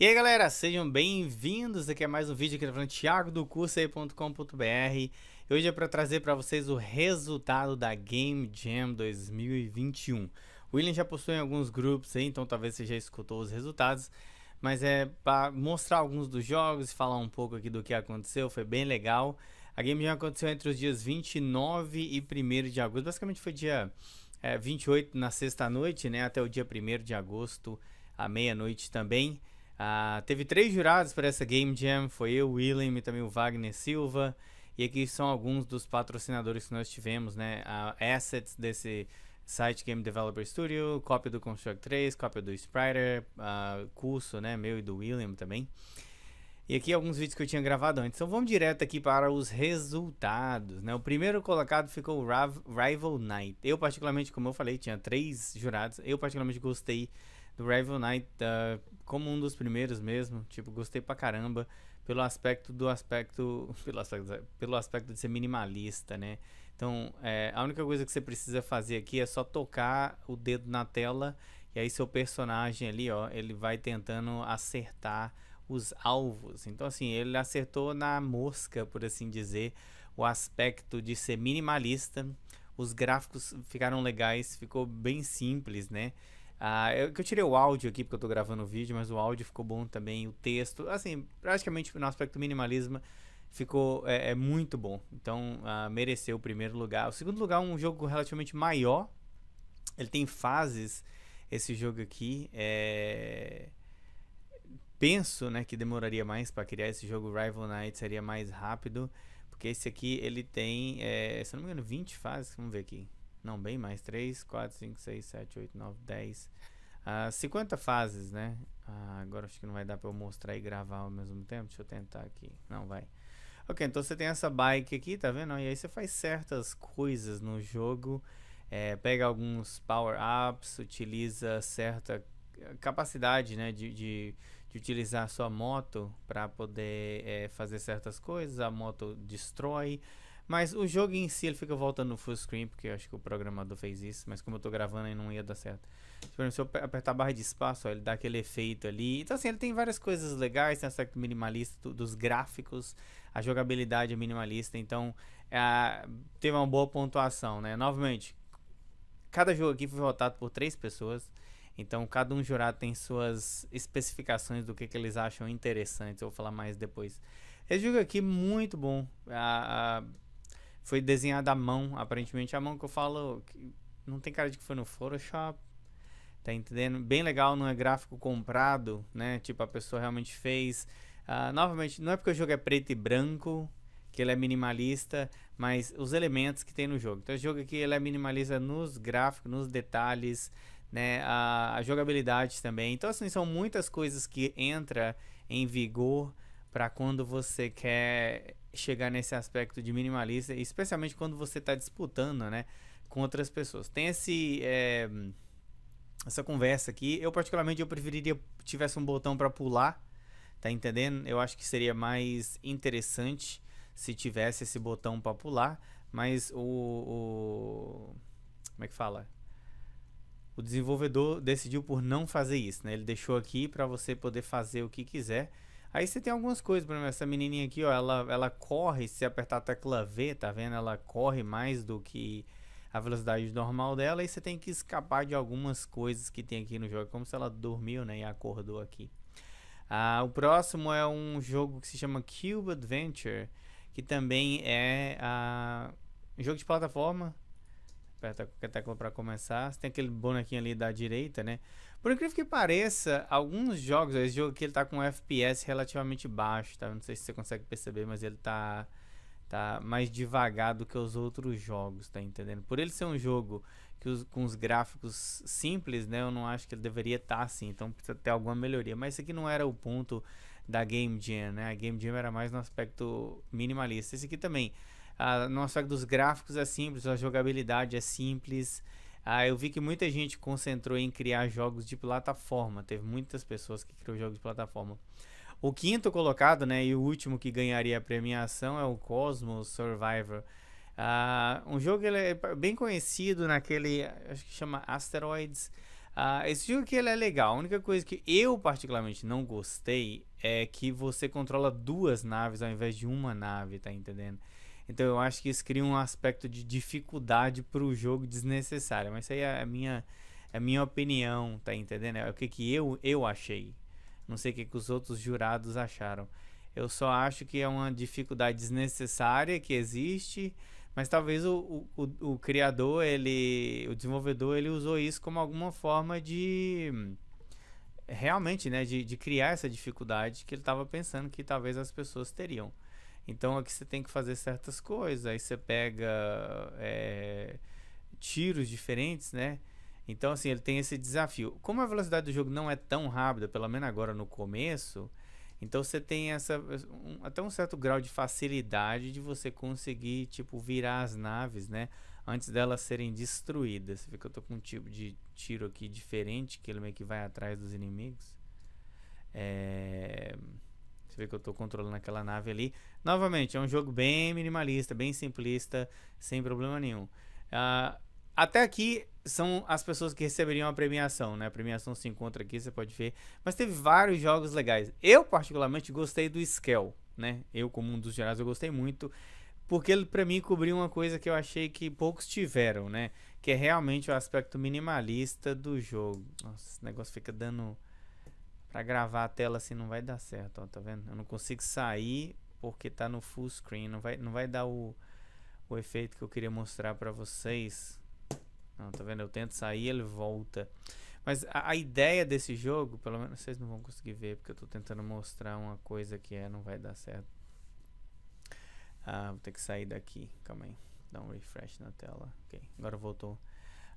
E aí galera, sejam bem-vindos aqui a é mais um vídeo aqui do Thiago do cursoei.com.br Hoje é para trazer para vocês o resultado da Game Jam 2021 O William já postou em alguns grupos aí, então talvez você já escutou os resultados Mas é para mostrar alguns dos jogos, falar um pouco aqui do que aconteceu, foi bem legal A Game Jam aconteceu entre os dias 29 e 1 de agosto, basicamente foi dia é, 28 na sexta-noite, né, até o dia 1 de agosto à meia-noite também ah, teve três jurados para essa Game Jam, foi eu, o William e também o Wagner Silva. E aqui são alguns dos patrocinadores que nós tivemos, né? assets desse site Game Developer Studio, cópia do Construct 3, cópia do Spriter, ah, curso, né? Meu e do William também. E aqui alguns vídeos que eu tinha gravado antes. Então vamos direto aqui para os resultados, né? O primeiro colocado ficou Rav Rival Knight. Eu particularmente, como eu falei, tinha três jurados. Eu particularmente gostei do Rival Knight uh, ah, como um dos primeiros mesmo. Tipo, gostei pra caramba pelo aspecto do aspecto pelo aspecto, pelo aspecto de ser minimalista, né? Então, é, a única coisa que você precisa fazer aqui é só tocar o dedo na tela e aí seu personagem ali, ó, ele vai tentando acertar os alvos. Então, assim, ele acertou na mosca, por assim dizer, o aspecto de ser minimalista. Os gráficos ficaram legais, ficou bem simples, né? Ah, eu, eu tirei o áudio aqui porque eu tô gravando o vídeo, mas o áudio ficou bom também, o texto, assim, praticamente no aspecto minimalismo ficou é, é muito bom. Então ah, mereceu o primeiro lugar. O segundo lugar é um jogo relativamente maior. Ele tem fases. Esse jogo aqui é penso, né, que demoraria mais para criar esse jogo Rival Knight seria mais rápido, porque esse aqui ele tem, é, se não me engano, 20 fases. Vamos ver aqui. Não, bem mais. 3, 4, 5, 6, 7, 8, 9, 10. Uh, 50 fases, né? Uh, agora acho que não vai dar para eu mostrar e gravar ao mesmo tempo. Deixa eu tentar aqui. Não vai. Ok, então você tem essa bike aqui, tá vendo? E aí você faz certas coisas no jogo. É, pega alguns power-ups, utiliza certa capacidade né, de, de, de utilizar a sua moto para poder é, fazer certas coisas. A moto destrói. Mas o jogo em si ele fica voltando no full screen, porque eu acho que o programador fez isso, mas como eu tô gravando aí não ia dar certo. Tipo, se eu apertar a barra de espaço, ó, ele dá aquele efeito ali. Então assim, ele tem várias coisas legais, tem aspecto minimalista dos gráficos, a jogabilidade é minimalista, então é, teve uma boa pontuação, né? Novamente, cada jogo aqui foi votado por três pessoas, então cada um jurado tem suas especificações do que, que eles acham interessante eu vou falar mais depois. Esse jogo aqui é muito bom foi desenhada à mão, aparentemente. A mão que eu falo que não tem cara de que foi no Photoshop. Tá entendendo? Bem legal, não é gráfico comprado, né? Tipo, a pessoa realmente fez. Uh, novamente, não é porque o jogo é preto e branco, que ele é minimalista, mas os elementos que tem no jogo. Então, o jogo aqui ele é minimalista nos gráficos, nos detalhes, né? A, a jogabilidade também. Então, assim, são muitas coisas que entra em vigor para quando você quer chegar nesse aspecto de minimalista, especialmente quando você está disputando, né, com outras pessoas. Tem esse é, essa conversa aqui. Eu particularmente eu preferiria tivesse um botão para pular, tá entendendo? Eu acho que seria mais interessante se tivesse esse botão para pular, mas o, o como é que fala? O desenvolvedor decidiu por não fazer isso, né? Ele deixou aqui para você poder fazer o que quiser. Aí você tem algumas coisas, por exemplo, essa menininha aqui, ó, ela, ela corre, se apertar a tecla V, tá vendo? Ela corre mais do que a velocidade normal dela e você tem que escapar de algumas coisas que tem aqui no jogo, é como se ela dormiu, né, e acordou aqui. Ah, o próximo é um jogo que se chama Cube Adventure, que também é ah, um jogo de plataforma. Aperta qualquer tecla para começar. Você tem aquele bonequinho ali da direita, né? Por incrível que pareça, alguns jogos, esse jogo aqui ele tá com FPS relativamente baixo, tá? Não sei se você consegue perceber, mas ele tá tá mais devagar do que os outros jogos, tá entendendo? Por ele ser um jogo que os, com os gráficos simples, né, eu não acho que ele deveria estar tá assim, então precisa ter alguma melhoria. Mas isso aqui não era o ponto da Game Jam, né? A Game Jam era mais no aspecto minimalista. Esse aqui também, ah, no aspecto dos gráficos é simples, a jogabilidade é simples, ah, eu vi que muita gente concentrou em criar jogos de plataforma. Teve muitas pessoas que criou jogos de plataforma. O quinto colocado, né, e o último que ganharia a premiação é o Cosmos Survivor. Ah, um jogo que ele é bem conhecido naquele, acho que chama Asteroids. Ah, esse jogo que ele é legal. A única coisa que eu particularmente não gostei é que você controla duas naves ao invés de uma nave, tá entendendo? Então eu acho que isso cria um aspecto de dificuldade para o jogo desnecessário. Mas isso aí é a minha, é a minha opinião, tá entendendo? É o que, que eu, eu achei. Não sei o que, que os outros jurados acharam. Eu só acho que é uma dificuldade desnecessária que existe, mas talvez o, o, o, criador, ele, o desenvolvedor, ele usou isso como alguma forma de realmente, né, de, de criar essa dificuldade que ele estava pensando que talvez as pessoas teriam. Então aqui você tem que fazer certas coisas, aí você pega é, tiros diferentes, né? Então, assim, ele tem esse desafio. Como a velocidade do jogo não é tão rápida, pelo menos agora no começo, então você tem essa um, até um certo grau de facilidade de você conseguir, tipo, virar as naves, né? Antes delas serem destruídas. Você vê que eu tô com um tipo de tiro aqui diferente, que ele meio que vai atrás dos inimigos. É vê que eu estou controlando aquela nave ali. Novamente, é um jogo bem minimalista, bem simplista, sem problema nenhum. Uh, até aqui são as pessoas que receberiam a premiação, né? A premiação se encontra aqui, você pode ver. Mas teve vários jogos legais. Eu, particularmente, gostei do Skell, né? Eu, como um dos gerais, eu gostei muito. Porque ele, pra mim, cobriu uma coisa que eu achei que poucos tiveram, né? Que é realmente o aspecto minimalista do jogo. Nossa, esse negócio fica dando Pra gravar a tela assim não vai dar certo, ó, tá vendo? Eu não consigo sair porque tá no full screen, não vai, não vai dar o, o efeito que eu queria mostrar pra vocês. Não, tá vendo? Eu tento sair, ele volta. Mas a, a, ideia desse jogo, pelo menos vocês não vão conseguir ver, porque eu tô tentando mostrar uma coisa que é, não vai dar certo. Ah, vou ter que sair daqui, calma aí. Dá um refresh na tela. Ok, agora voltou.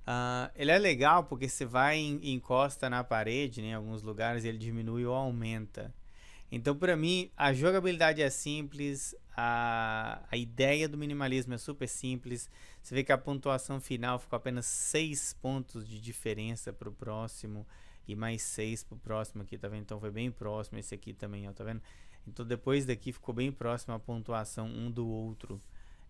Uh, ele é legal porque você vai e encosta na parede, né, em alguns lugares, ele diminui ou aumenta. Então, para mim, a jogabilidade é simples, a, a ideia do minimalismo é super simples. Você vê que a pontuação final ficou apenas 6 pontos de diferença para o próximo e mais 6 para o próximo aqui, tá vendo? Então foi bem próximo esse aqui também, ó, tá vendo? Então depois daqui ficou bem próximo a pontuação um do outro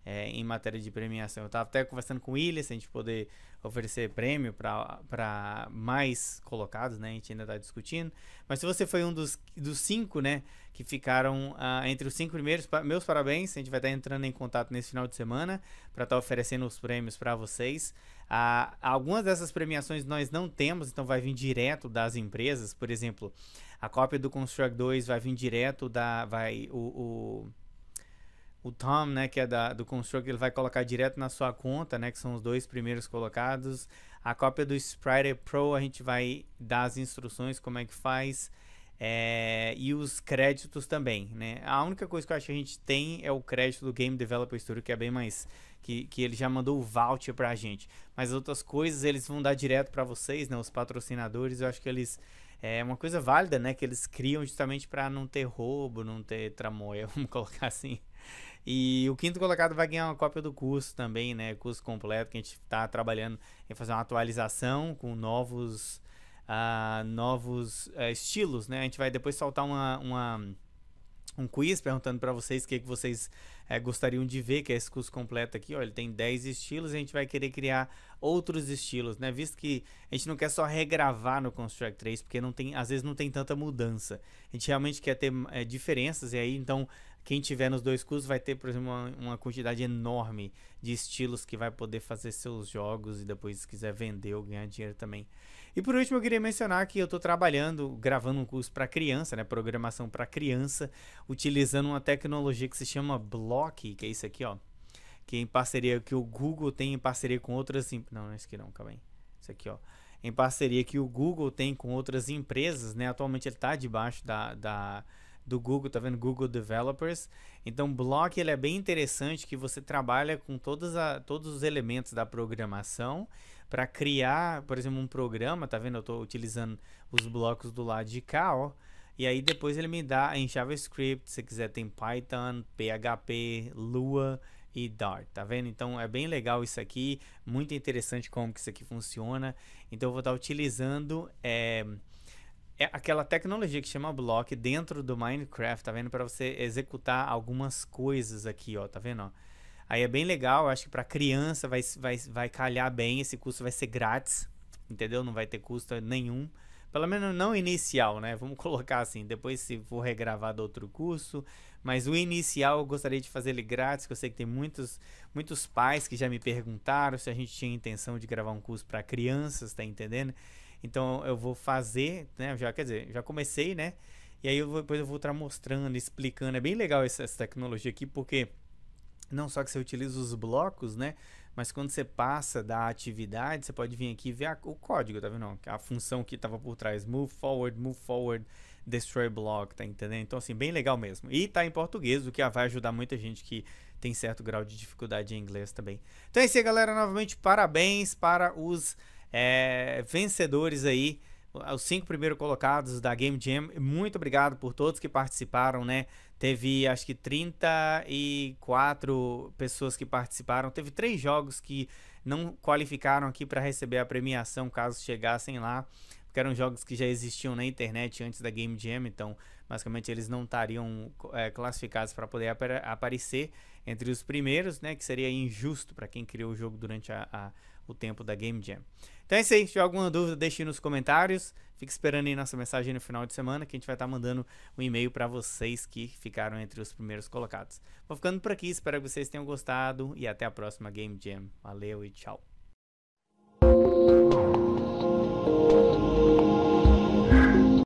é, em matéria de premiação. Eu estava até conversando com o William, se a gente poder oferecer prêmio para mais colocados, né? A gente ainda está discutindo. Mas se você foi um dos, dos cinco, né? Que ficaram uh, entre os cinco primeiros, pa meus parabéns. A gente vai estar entrando em contato nesse final de semana para estar tá oferecendo os prêmios para vocês. Uh, algumas dessas premiações nós não temos, então vai vir direto das empresas. Por exemplo, a cópia do Construct 2 vai vir direto da. Vai, o, o o Tom, né, que é da, do Construct, ele vai colocar direto na sua conta, né, que são os dois primeiros colocados. A cópia do Sprite Pro a gente vai dar as instruções, como é que faz, é, e os créditos também, né. A única coisa que eu acho que a gente tem é o crédito do Game Developer Studio, que é bem mais... Que, que ele já mandou o voucher pra gente. Mas outras coisas eles vão dar direto para vocês, né, os patrocinadores, eu acho que eles... Eh, é uma coisa válida, né, que eles criam justamente para não ter roubo, não ter tramóia, vamos colocar assim. E o quinto colocado vai ganhar uma cópia do curso também, né? Curso completo que a gente está trabalhando em fazer uma atualização com novos, uh, novos uh, estilos, né? A gente vai depois soltar uma, uma um quiz perguntando para vocês o que, que vocês eh, gostariam de ver, que é esse curso completo aqui. Ó, ele tem 10 estilos e a gente vai querer criar outros estilos, né? Visto que a gente não quer só regravar no Construct 3, porque não tem, às vezes não tem tanta mudança. A gente realmente quer ter eh, diferenças e aí então quem tiver nos dois cursos vai ter, por exemplo, uma, uma, quantidade enorme de estilos que vai poder fazer seus jogos e depois, se quiser vender ou ganhar dinheiro também. E por último, eu queria mencionar que eu estou trabalhando, gravando um curso para criança, né? Programação para criança, utilizando uma tecnologia que se chama Block, que é isso aqui, ó. Que é em parceria, que o Google tem em parceria com outras. Não, não é isso aqui não, calma aí. Isso aqui, ó em parceria que o Google tem com outras empresas, né? Atualmente ele está debaixo da, da, do Google, tá vendo? Google Developers. Então, Block ele é bem interessante que você trabalha com a, todos os elementos da programação para criar, por exemplo, um programa, tá vendo? Eu estou utilizando os blocos do lado de cá, ó. E aí depois ele me dá em JavaScript, se quiser tem Python, PHP, Lua e Dart, tá vendo? Então é bem legal isso aqui, muito interessante como que isso aqui funciona. Então eu vou estar tá utilizando é, é aquela tecnologia que chama block dentro do Minecraft, tá vendo? Para você executar algumas coisas aqui, ó, tá vendo? Aí é bem legal, eu acho que para criança vai, vai, vai calhar bem, esse curso vai ser grátis, entendeu? Não vai ter custo nenhum. Pelo menos não inicial, né? Vamos colocar assim, depois se for do outro curso, mas o inicial eu gostaria de fazer ele grátis, que eu sei que tem muitos, muitos pais que já me perguntaram se a gente tinha intenção de gravar um curso para crianças, tá entendendo? Então eu vou fazer, né? Já quer dizer, já comecei, né? E aí eu vou, depois eu vou estar mostrando, explicando. É bem legal essa, essa tecnologia aqui, porque não só que você utiliza os blocos, né? Mas quando você passa da atividade, você pode vir aqui e ver a, o código, tá vendo? A função que estava por trás, move forward, move forward, destroy block, tá entendendo? Então, assim, bem legal mesmo. E tá em português, o que vai ajudar muita gente que tem certo grau de dificuldade em inglês também. Então é isso aí, galera. Novamente, parabéns para os é, vencedores aí, os cinco primeiros colocados da Game Jam. Muito obrigado por todos que participaram, né? Teve acho que 34 pessoas que participaram. Teve três jogos que não qualificaram aqui para receber a premiação caso chegassem lá, porque eram jogos que já existiam na internet antes da Game Jam, então basicamente eles não estariam é, classificados para poder ap aparecer entre os primeiros, né? Que seria injusto para quem criou o jogo durante a, a, o tempo da Game Jam. Então é isso aí. Se tiver alguma dúvida, deixe nos comentários. Fique esperando aí nossa mensagem no final de semana, que a gente vai estar tá mandando um e-mail para vocês que ficaram entre os primeiros colocados. Vou ficando por aqui, espero que vocês tenham gostado e até a próxima Game Jam. Valeu e tchau!